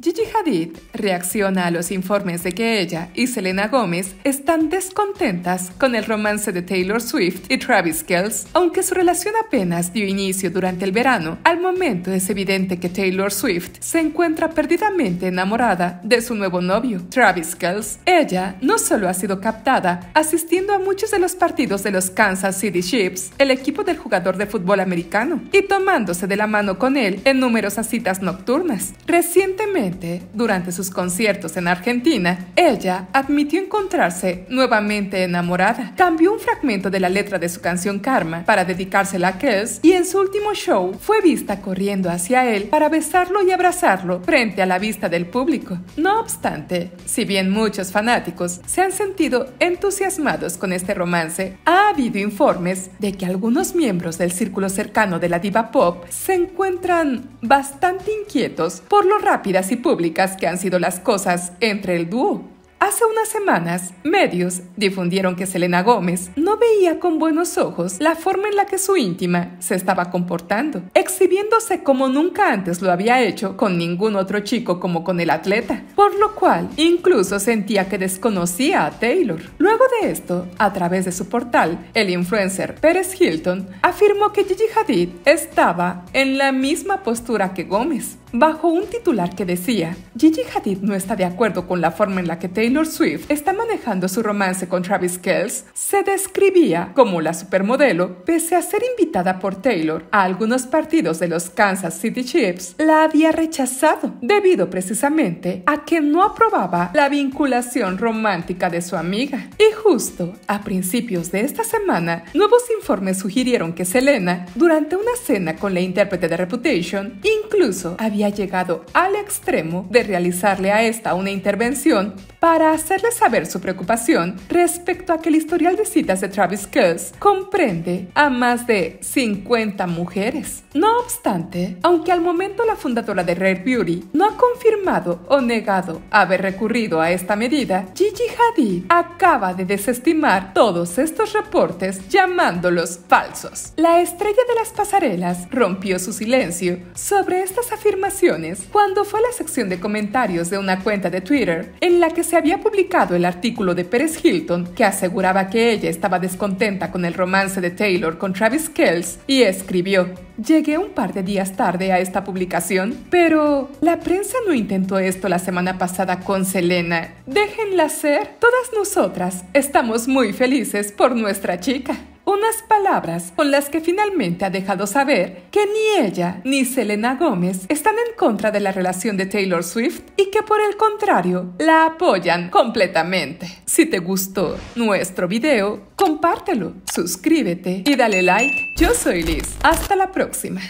Gigi Hadid reacciona a los informes de que ella y Selena Gómez están descontentas con el romance de Taylor Swift y Travis Kells, aunque su relación apenas dio inicio durante el verano. Al momento es evidente que Taylor Swift se encuentra perdidamente enamorada de su nuevo novio, Travis Kells. Ella no solo ha sido captada asistiendo a muchos de los partidos de los Kansas City Chiefs, el equipo del jugador de fútbol americano, y tomándose de la mano con él en numerosas citas nocturnas. Recientemente durante sus conciertos en Argentina, ella admitió encontrarse nuevamente enamorada. Cambió un fragmento de la letra de su canción Karma para dedicársela a Kells y en su último show fue vista corriendo hacia él para besarlo y abrazarlo frente a la vista del público. No obstante, si bien muchos fanáticos se han sentido entusiasmados con este romance, ha habido informes de que algunos miembros del círculo cercano de la diva pop se encuentran bastante inquietos por lo rápidas y públicas que han sido las cosas entre el dúo. Hace unas semanas, medios difundieron que Selena Gómez no veía con buenos ojos la forma en la que su íntima se estaba comportando, exhibiéndose como nunca antes lo había hecho con ningún otro chico como con el atleta, por lo cual incluso sentía que desconocía a Taylor. Luego de esto, a través de su portal, el influencer Pérez Hilton afirmó que Gigi Hadid estaba en la misma postura que Gómez, bajo un titular que decía, Gigi Hadid no está de acuerdo con la forma en la que Taylor Swift está manejando su romance con Travis Kells, se describía como la supermodelo, pese a ser invitada por Taylor a algunos partidos de los Kansas City Chiefs, la había rechazado debido precisamente a que no aprobaba la vinculación romántica de su amiga. Justo a principios de esta semana, nuevos informes sugirieron que Selena, durante una cena con la intérprete de Reputation, incluso había llegado al extremo de realizarle a esta una intervención para hacerle saber su preocupación respecto a que el historial de citas de Travis Scott comprende a más de 50 mujeres. No obstante, aunque al momento la fundadora de Rare Beauty no ha confirmado o negado haber recurrido a esta medida, Gigi Hadid acaba de desestimar todos estos reportes llamándolos falsos. La estrella de las pasarelas rompió su silencio sobre estas afirmaciones cuando fue a la sección de comentarios de una cuenta de Twitter en la que se había publicado el artículo de Pérez Hilton que aseguraba que ella estaba descontenta con el romance de Taylor con Travis Kells y escribió, Llegué un par de días tarde a esta publicación, pero la prensa no intentó esto la semana pasada con Selena. Déjenla ser. Todas nosotras estamos muy felices por nuestra chica unas palabras con las que finalmente ha dejado saber que ni ella ni Selena Gómez están en contra de la relación de Taylor Swift y que por el contrario la apoyan completamente. Si te gustó nuestro video, compártelo, suscríbete y dale like. Yo soy Liz. Hasta la próxima.